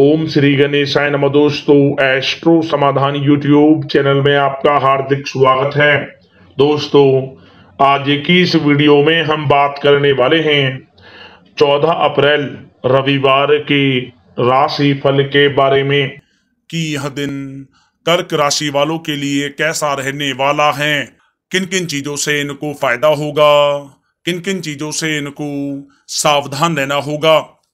ओम श्री गणेशाय नमः दोस्तों एस्ट्रो समाधान यूट्यूब चैनल में आपका हार्दिक स्वागत है दोस्तों आज की इस वीडियो में हम बात करने वाले हैं 14 अप्रैल रविवार के राशि फल के बारे में कि यह दिन कर्क राशि वालों के लिए कैसा रहने वाला है किन किन चीजों से इनको फायदा होगा किन किन चीजों से इनको सावधान रहना होगा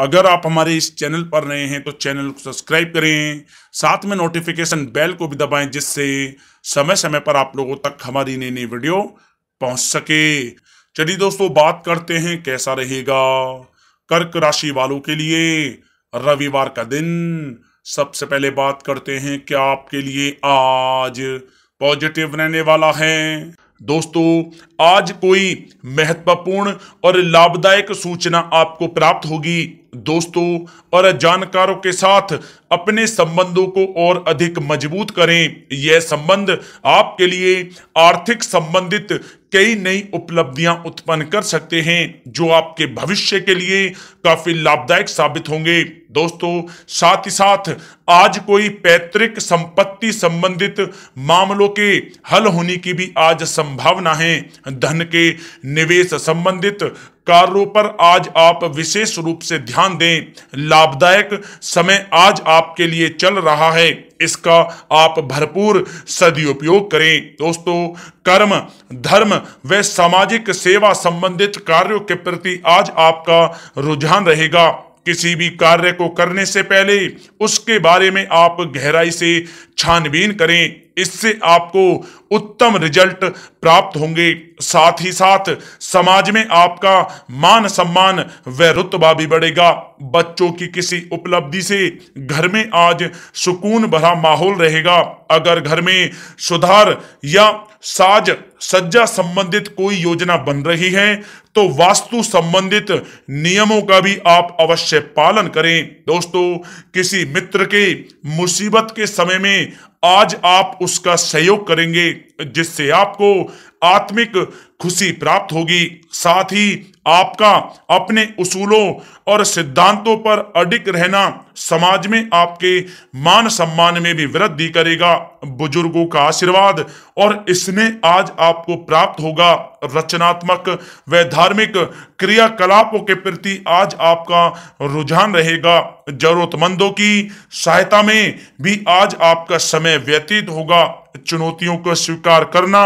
अगर आप हमारे इस चैनल पर नए हैं तो चैनल को सब्सक्राइब करें साथ में नोटिफिकेशन बेल को भी दबाएं जिससे समय समय पर आप लोगों तक हमारी नई नई वीडियो पहुंच सके चलिए दोस्तों बात करते हैं कैसा रहेगा कर्क राशि वालों के लिए रविवार का दिन सबसे पहले बात करते हैं क्या आपके लिए आज पॉजिटिव रहने वाला है दोस्तों आज कोई महत्वपूर्ण और लाभदायक सूचना आपको प्राप्त होगी दोस्तों और जानकारों के साथ अपने संबंधों को और अधिक मजबूत करें यह संबंध आपके लिए आर्थिक संबंधित कई नई उपलब्धियां उत्पन्न कर सकते हैं जो आपके भविष्य के लिए काफी लाभदायक साबित होंगे दोस्तों साथ ही साथ आज कोई पैतृक संपत्ति संबंधित मामलों के हल होने की भी आज संभावना है धन के निवेश संबंधित कार्यों पर आज आप विशेष रूप से ध्यान दें लाभदायक समय आज आपके लिए चल रहा है इसका आप भरपूर सदुपयोग करें दोस्तों कर्म धर्म व सामाजिक सेवा संबंधित कार्यों के प्रति आज आपका रुझान रहेगा किसी भी कार्य को करने से पहले उसके बारे में आप गहराई से छानबीन करें इससे आपको उत्तम रिजल्ट प्राप्त होंगे साथ ही साथ समाज में आपका मान सम्मान व रुतबा भी बढ़ेगा बच्चों की किसी उपलब्धि से घर में आज सुकून भरा माहौल रहेगा अगर घर में सुधार या साज सज्जा संबंधित कोई योजना बन रही है तो वास्तु संबंधित नियमों का भी आप अवश्य पालन करें दोस्तों किसी मित्र के मुसीबत के समय में me आज आप उसका सहयोग करेंगे जिससे आपको आत्मिक खुशी प्राप्त होगी साथ ही आपका अपने उसूलों और सिद्धांतों पर अडिक रहना समाज में आपके मान सम्मान में भी वृद्धि करेगा बुजुर्गों का आशीर्वाद और इसमें आज आपको प्राप्त होगा रचनात्मक व धार्मिक क्रियाकलापों के प्रति आज आपका रुझान रहेगा जरूरतमंदों की सहायता में भी आज आपका समय समय व्यतीत होगा चुनौतियों को स्वीकार करना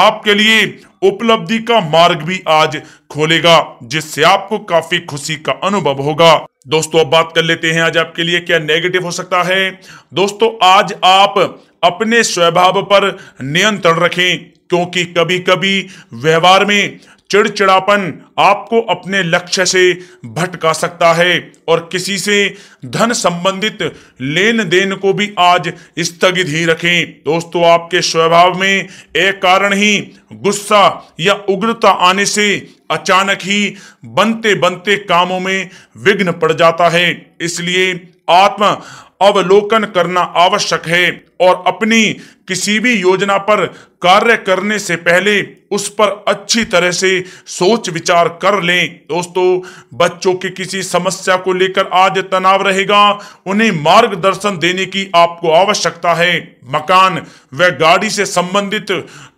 आपके लिए उपलब्धि का मार्ग भी आज खोलेगा जिससे आपको काफी खुशी का अनुभव होगा दोस्तों अब बात कर लेते हैं आज आपके लिए क्या नेगेटिव हो सकता है दोस्तों आज आप अपने स्वभाव पर नियंत्रण रखें क्योंकि कभी कभी व्यवहार में चिड़चिड़ापन आपको अपने लक्ष्य से भटका सकता है और किसी से धन संबंधित लेन देन को भी आज स्थगित ही रखें दोस्तों आपके स्वभाव में एक कारण ही गुस्सा या उग्रता आने से अचानक ही बनते बनते कामों में विघ्न पड़ जाता है इसलिए आत्म अवलोकन करना आवश्यक है और अपनी किसी भी योजना पर कार्य करने से पहले उस पर अच्छी तरह से सोच विचार कर लें दोस्तों बच्चों की किसी समस्या को लेकर आज तनाव रहेगा उन्हें मार्गदर्शन देने की आपको आवश्यकता है मकान व गाड़ी से संबंधित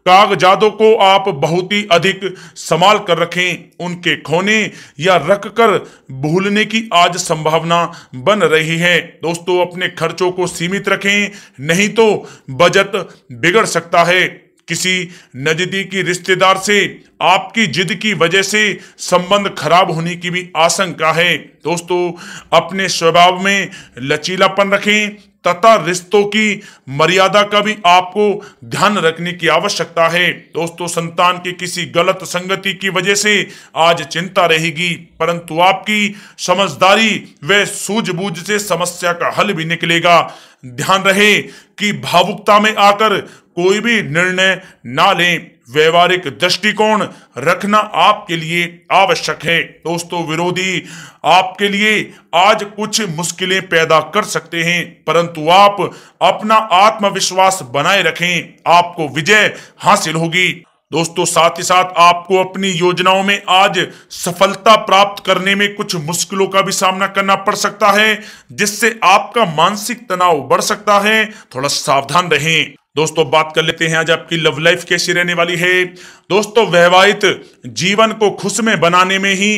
कागजातों को आप बहुत ही अधिक संभाल कर रखें उनके खोने या रख कर भूलने की आज संभावना बन रही है दोस्तों अपने खर्चों को सीमित रखें नहीं तो बजट बिगड़ सकता है किसी नजदीकी रिश्तेदार से आपकी जिद की वजह से संबंध खराब होने की भी आशंका है दोस्तों अपने स्वभाव में लचीलापन रखें तथा रिश्तों की मर्यादा का भी आपको ध्यान रखने की आवश्यकता है दोस्तों संतान की किसी गलत संगति की वजह से आज चिंता रहेगी परंतु आपकी समझदारी व सूझबूझ से समस्या का हल भी निकलेगा ध्यान रहे कि भावुकता में आकर कोई भी निर्णय ना लें व्यवहारिक दृष्टिकोण रखना आपके लिए आवश्यक है दोस्तों विरोधी आपके लिए आज कुछ मुश्किलें पैदा कर सकते हैं परंतु आप अपना आत्मविश्वास बनाए रखें आपको विजय हासिल होगी दोस्तों साथ ही साथ आपको अपनी योजनाओं में आज सफलता प्राप्त करने में कुछ मुश्किलों का भी सामना करना पड़ सकता है जिससे आपका मानसिक तनाव बढ़ सकता है थोड़ा सावधान रहें दोस्तों बात कर लेते हैं आज आपकी लव लाइफ कैसी रहने वाली है दोस्तों वैवाहित जीवन को खुश में बनाने में ही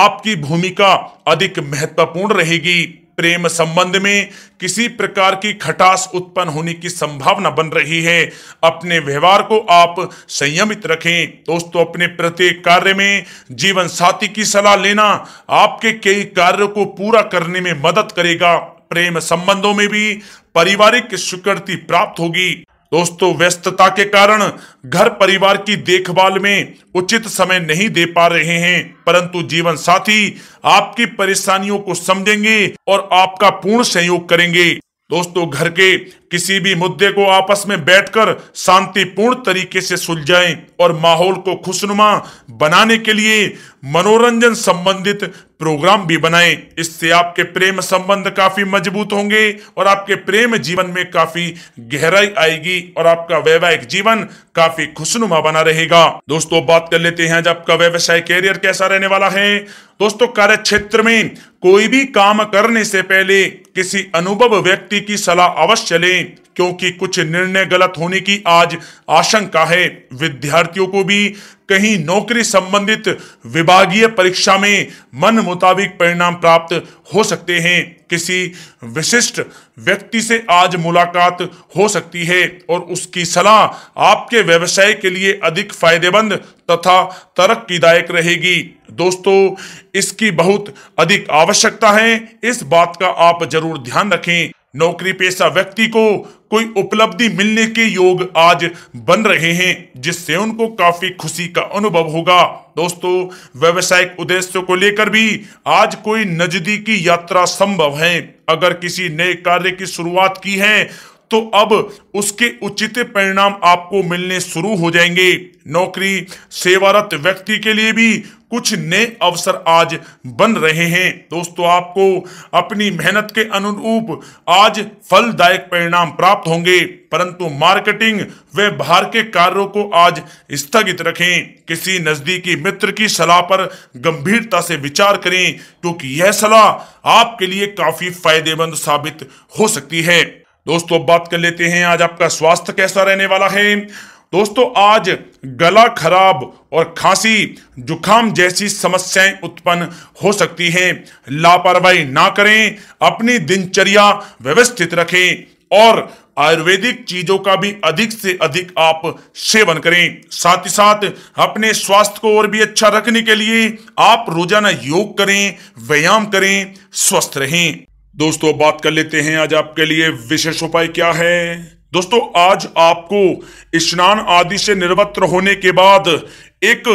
आपकी भूमिका अधिक महत्वपूर्ण रहेगी प्रेम संबंध में किसी प्रकार की खटास उत्पन्न होने की संभावना बन रही है अपने व्यवहार को आप संयमित रखें दोस्तों अपने प्रत्येक कार्य में जीवन साथी की सलाह लेना आपके कई कार्यों को पूरा करने में मदद करेगा प्रेम संबंधों में भी पारिवारिक स्वीकृति प्राप्त होगी दोस्तों व्यस्तता के कारण घर परिवार की देखभाल में उचित समय नहीं दे पा रहे हैं परंतु जीवन साथी आपकी परेशानियों को समझेंगे और आपका पूर्ण सहयोग करेंगे दोस्तों घर के किसी भी मुद्दे को आपस में बैठकर शांतिपूर्ण तरीके से सुलझाएं और माहौल को खुशनुमा बनाने के लिए मनोरंजन संबंधित प्रोग्राम भी बनाएं इससे आपके प्रेम संबंध काफी मजबूत होंगे और आपके प्रेम जीवन में काफी गहराई आएगी और आपका वैवाहिक जीवन काफी खुशनुमा बना रहेगा दोस्तों बात कर लेते हैं आज आपका व्यवसाय कैरियर कैसा रहने वाला है दोस्तों कार्य क्षेत्र में कोई भी काम करने से पहले किसी अनुभव व्यक्ति की सलाह अवश्य लें क्योंकि कुछ निर्णय गलत होने की आज आशंका है विद्यार्थियों को भी कहीं नौकरी संबंधित विभागीय परीक्षा में मन मुताबिक परिणाम प्राप्त हो सकते हैं किसी विशिष्ट व्यक्ति से आज मुलाकात हो सकती है और उसकी सलाह आपके व्यवसाय के लिए अधिक फायदेमंद तथा तरक्कीदायक रहेगी दोस्तों इसकी बहुत अधिक आवश्यकता है इस बात का आप जरूर ध्यान रखें नौकरी पेशा व्यक्ति को कोई उपलब्धि मिलने के योग आज बन रहे हैं जिससे उनको काफी खुशी का अनुभव होगा दोस्तों व्यवसायिक उद्देश्य को लेकर भी आज कोई नजदीकी यात्रा संभव है अगर किसी नए कार्य की शुरुआत की है तो अब उसके उचित परिणाम आपको मिलने शुरू हो जाएंगे नौकरी सेवारत व्यक्ति के लिए भी कुछ नए अवसर आज बन रहे हैं दोस्तों आपको अपनी मेहनत के अनुरूप आज फलदायक परिणाम प्राप्त होंगे परंतु मार्केटिंग व बाहर के कार्यों को आज स्थगित रखें किसी नजदीकी मित्र की सलाह पर गंभीरता से विचार करें क्योंकि यह सलाह आपके लिए काफी फायदेमंद साबित हो सकती है दोस्तों बात कर लेते हैं आज आपका स्वास्थ्य कैसा रहने वाला है दोस्तों आज गला खराब और खांसी जुखाम जैसी समस्याएं उत्पन्न हो सकती हैं लापरवाही ना करें अपनी दिनचर्या व्यवस्थित रखें और आयुर्वेदिक चीजों का भी अधिक से अधिक आप सेवन करें साथ ही साथ अपने स्वास्थ्य को और भी अच्छा रखने के लिए आप रोजाना योग करें व्यायाम करें स्वस्थ रहें दोस्तों बात कर लेते हैं आज आपके लिए विशेष उपाय क्या है दोस्तों आज आपको स्नान आदि से निर्वत्र होने के बाद एक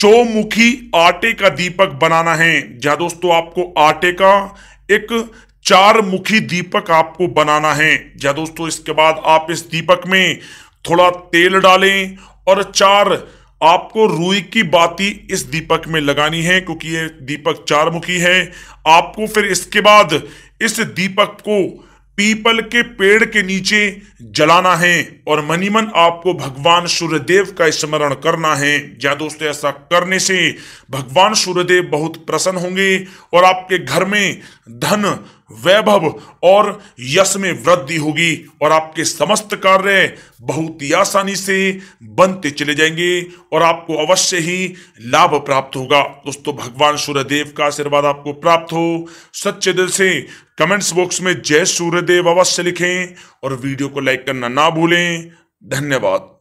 चौमुखी आटे का दीपक बनाना है जहां दोस्तों आपको आटे का एक चार मुखी दीपक आपको बनाना है जहां दोस्तों इसके बाद आप इस दीपक में थोड़ा तेल डालें और चार आपको रुई की बाती इस दीपक में लगानी है क्योंकि ये दीपक चार मुखी है आपको फिर इसके बाद इस दीपक को पीपल के पेड़ के नीचे जलाना है और मनीमन आपको भगवान सूर्यदेव का स्मरण करना है या दोस्तों ऐसा करने से भगवान सूर्यदेव बहुत प्रसन्न होंगे और आपके घर में धन वैभव और यश में वृद्धि होगी और आपके समस्त कार्य बहुत ही आसानी से बनते चले जाएंगे और आपको अवश्य ही लाभ प्राप्त होगा दोस्तों भगवान सूर्यदेव का आशीर्वाद आपको प्राप्त हो सच्चे दिल से कमेंट्स बॉक्स में जय सूर्यदेव अवश्य लिखें और वीडियो को लाइक करना ना भूलें धन्यवाद